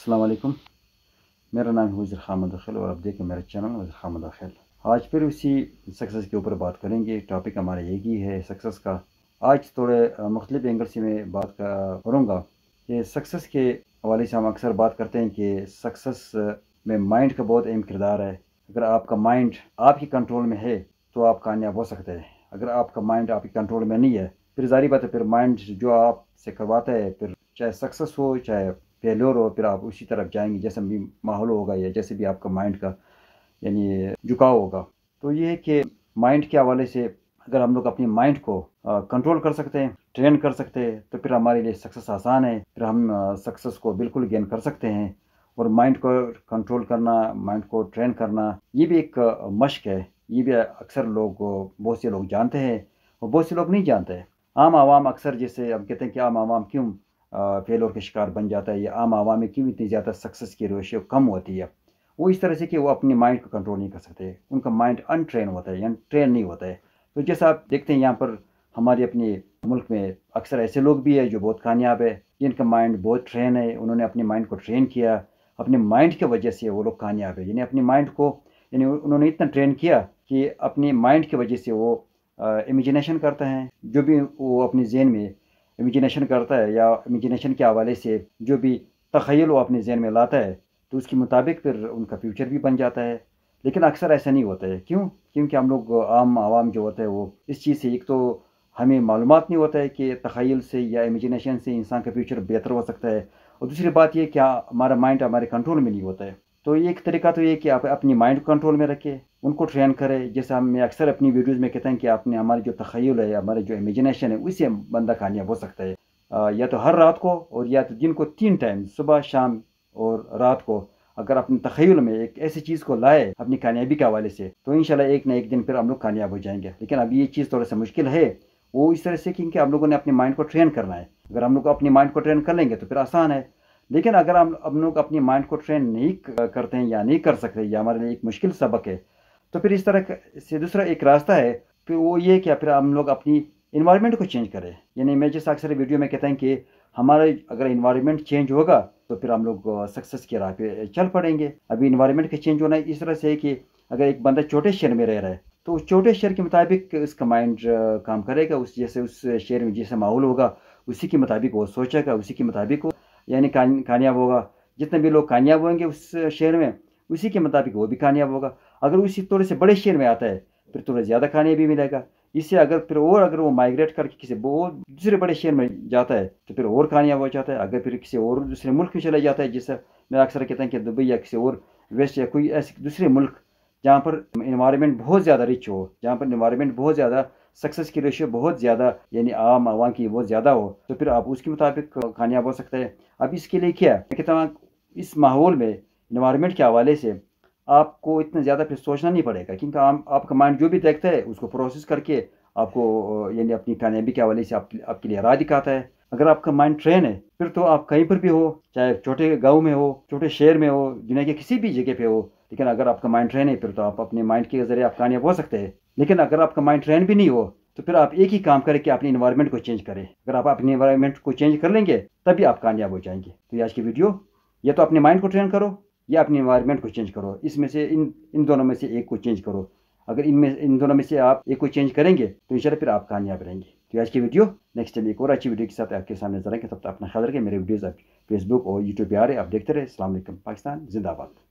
असलकुम मेरा नाम है वज़र खाम और आप देखें मेरा चैनल वज़र खाम दाखिल आज फिर उसी सक्सेस के ऊपर बात करेंगे टॉपिक हमारा यही है सक्सेस का आज थोड़े मुख्तलिफ एंगल से मैं बात करूँगा कि सक्सेस के हवाले से हम अक्सर बात करते हैं कि सक्सेस में माइंड का बहुत अहम किरदार है अगर आपका माइंड आपके कंट्रोल में है तो आप कामयाब हो सकते हैं अगर आपका माइंड आपके कंट्रोल में नहीं है फिर जारी बात है फिर माइंड जो आपसे करवाता है फिर चाहे सक्सेस हो चाहे फेलोर हो फिर आप उसी तरफ जाएंगे जैसे भी माहौल होगा या जैसे भी आपका माइंड का यानी झुकाव होगा तो ये है कि माइंड के हवाले से अगर हम लोग अपने माइंड को कंट्रोल कर सकते हैं ट्रेन कर सकते हैं तो फिर हमारे लिए सक्सेस आसान है फिर हम सक्सेस को बिल्कुल गेन कर सकते हैं और माइंड को कंट्रोल करना माइंड को ट्रेन करना ये भी एक मश्क है ये भी अक्सर लोग बहुत से लोग जानते हैं और बहुत से लोग नहीं जानते हैं आम आवाम अक्सर जैसे हम कहते हैं कि आम आवाम क्यों फेलोर का शिकार बन जाता है या आम आवामी की भी इतनी ज़्यादा सक्सेस की रेशियो कम होती है वो इस तरह से कि वो अपने माइंड को कंट्रोल नहीं कर सकते उनका माइंड अनट्रेन होता है यानी ट्रेन नहीं होता है तो जैसा आप देखते हैं यहाँ पर हमारे अपने मुल्क में अक्सर ऐसे लोग भी है जो बहुत कामयाब है जिनका माइंड बहुत ट्रेन है उन्होंने अपने माइंड को ट्रेन किया अपने माइंड की वजह से वो लोग कामयाब है यानी अपने माइंड को यानी उन्होंने इतना ट्रेन किया कि अपने माइंड की वजह से वो इमेजिनेशन करते हैं जो भी वो अपने जेन में इमेजिनेशन करता है या इमेजिनेशन के हवाले से जो भी तखयल वो अपने जहन में लाता है तो उसके मुताबिक फिर उनका फ्यूचर भी बन जाता है लेकिन अक्सर ऐसा नहीं होता है क्यों क्योंकि हम लोग आम आवाम जो होता है वो इस चीज़ से एक तो हमें मालूम नहीं होता है कि तखयल से या इमेजिनेशन से इंसान का फ्यूचर बेहतर हो सकता है और दूसरी बात यह क्या हमारा माइंड हमारे कंट्रोल में नहीं होता है तो एक तरीका तो ये कि आप अपनी माइंड को कंट्रोल में रखें उनको ट्रेन करें जैसे हम अक्सर अपनी वीडियोस में कहते हैं कि आपने हमारे जो तखयल है हमारे जो इमेजिनेशन है उसे बंदा कामयाब हो सकता है आ, या तो हर रात को और या तो दिन को तीन टाइम सुबह शाम और रात को अगर अपने तखयल में एक ऐसी चीज़ को लाए अपनी कामयाबी के हवाले से तो इन एक ना एक दिन फिर हम लोग कामयाब हो जाएंगे लेकिन अब ये चीज़ थोड़ा सा मुश्किल है वो इस तरह से क्योंकि हम लोगों ने अपने माइंड को ट्रेन करना है अगर हम लोग अपने माइंड को ट्रेन कर लेंगे तो फिर आसान है लेकिन अगर हम हम लोग अपनी माइंड को ट्रेन नहीं करते हैं या नहीं कर सकते या हमारे लिए एक मुश्किल सबक है तो फिर इस तरह से दूसरा एक रास्ता है फिर वो ये क्या फिर हम लोग अपनी इन्वायरमेंट को चेंज करें यानी मैं जैसे अक्सर वीडियो में कहते हैं कि हमारा अगर इन्वायरमेंट चेंज होगा तो फिर हम लोग सक्सेस की राह पे चल पड़ेंगे अभी इन्वायरमेंट का चेंज होना इस तरह से है कि अगर एक बंदा छोटे शहर में रह रहा है तो उस छोटे शहर के मुताबिक उसका माइंड काम करेगा उस जैसे उस शहर में जैसे माहौल होगा उसी के मुताबिक वो सोचेगा उसी के मुताबिक वो यानी कामयाब होगा जितने भी लोग कामयाब होंगे उस शहर में उसी के मुताबिक वो भी कामयाब होगा अगर उसी थोड़े से बड़े शहर में आता है फिर थोड़ा ज़्यादा कामयाबी मिलेगा इससे अगर फिर और अगर वो माइग्रेट करके किसी और दूसरे बड़े शहर में जाता है तो फिर और कामयाब हो जाता है अगर फिर किसी और दूसरे मुल्क में चला जाता है जैसे मैं अक्सर कहता हूँ कि दुबई या किसी और वेस्ट या कोई ऐसे दूसरे मुल्क जहाँ पर इन्वायरमेंट बहुत ज़्यादा रिच हो जहाँ पर इन्वायरमेंट बहुत ज़्यादा सक्सेस की रेशियो बहुत ज़्यादा यानी आम आवाम की बहुत ज़्यादा हो तो फिर आप उसके मुताबिक कामयाब हो सकते हैं अब इसके लिए क्या है कि तमाम इस माहौल में इन्वायरमेंट के हवाले से आपको इतना ज़्यादा फिर सोचना नहीं पड़ेगा क्योंकि आम आपका माइंड जो भी देखता है उसको प्रोसेस करके आपको यानी अपनी कामयाबी के हवाले से आप, आपके लिए राह दिखाता है अगर आपका माइंड ट्रेन है फिर तो आप कहीं पर भी हो चाहे छोटे गांव में हो छोटे शहर में हो दुनिया के किसी भी जगह पे हो लेकिन अगर आपका माइंड ट्रेन है फिर तो आप अपने माइंड के जरिए आप कामयाब हो सकते हैं लेकिन अगर आपका माइंड ट्रेन भी नहीं हो तो फिर आप एक ही काम करें कि अपने इन्वायरमेंट को चेंज करें अगर आप अपने इन्वायरमेंट को चेंज कर लेंगे तभी आप कामयाब हो जाएंगे तो आज की वीडियो या तो अपने माइंड को ट्रेन करो या अपने इन्वायरमेंट को चेंज करो इसमें से इन इन दोनों में से एक को चेंज करो अगर इनमें इन दोनों में से आप एक को चेंज करेंगे तो इन फिर आप कामयाब रहेंगे तो आज की वीडियो नेक्स्ट टाइम एक और अच्छी वीडियो के साथ आपके सामने नजर आएंगे तब तक अपना ख्याल रखें मेरे वीडियोज़ आप फेसबुक और यूट्यूब पर आ रहे आप देखते रहे असल पाकिस्तान जिंदाबाद